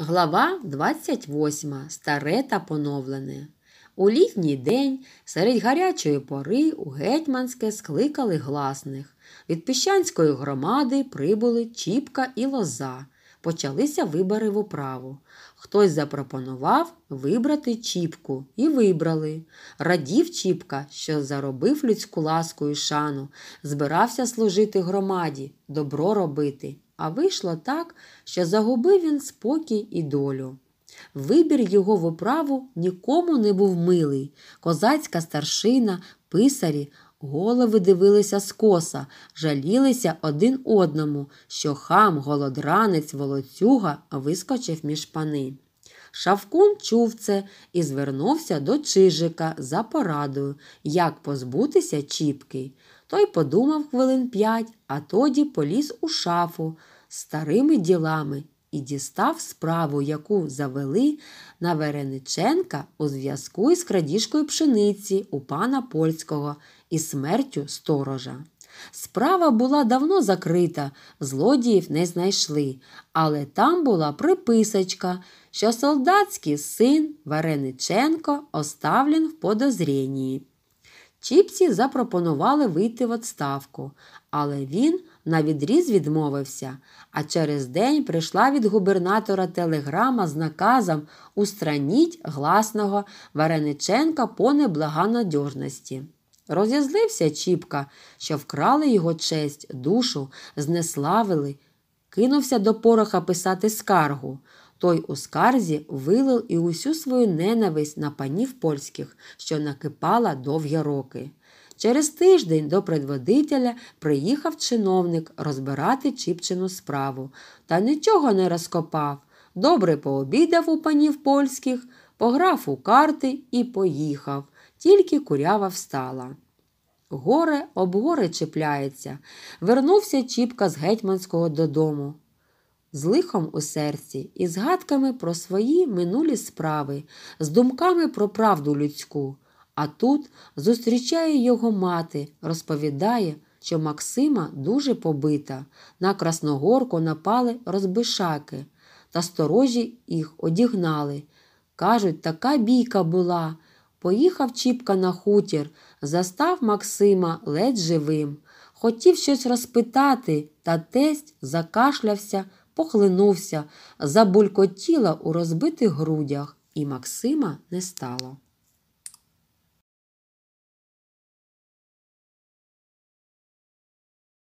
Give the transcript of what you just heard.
Глава 28. Старе та поновлене. У літній день серед гарячої пори у гетьманське скликали гласних. Від Піщанської громади прибули Чіпка і лоза. Почалися вибори в управу. Хтось запропонував вибрати Чіпку і вибрали. Радів Чіпка, що заробив людську ласку і шану, збирався служити громаді, добро робити а вийшло так, що загубив він спокій і долю. Вибір його в управу нікому не був милий. Козацька старшина, писарі, голови дивилися скоса, жалілися один одному, що хам, голодранець, волоцюга вискочив між пани. Шавкун чув це і звернувся до Чижика за порадою, як позбутися Чіпки. Той подумав хвилин п'ять, а тоді поліз у шафу старими ділами і дістав справу, яку завели на Верениченка у зв'язку із крадіжкою пшениці у пана польського і смертю сторожа. Справа була давно закрита, злодіїв не знайшли, але там була приписочка, що солдатський син Варениченко оставлен в подозрінні. Чіпсі запропонували вийти в відставку, але він навідріз відмовився, а через день прийшла від губернатора телеграма з наказом устраніть гласного Варениченка по неблагонадіжності. Роз'язлився Чіпка, що вкрали його честь, душу, знеславили, кинувся до пороха писати скаргу той у скарзі вилив і усю свою ненависть на панів польських, що накипала довгі роки. Через тиждень до предводителя приїхав чиновник розбирати Чіпчину справу та нічого не розкопав. Добре пообідав у панів польських, пограв у карти і поїхав, тільки курява встала. Горе об горе чіпляється. Вернувся Чіпка з гетьманського додому з лихом у серці і згадками про свої минулі справи, з думками про правду людську. А тут зустрічає його мати, розповідає, що Максима дуже побита. На Красногорку напали розбишаки та сторожі їх одігнали. Кажуть, така бійка була. Поїхав Чіпка на хутір, застав Максима ледь живим. Хотів щось розпитати, та тесть закашлявся, похлинувся, забулькотіла у розбитих грудях, і Максима не стало.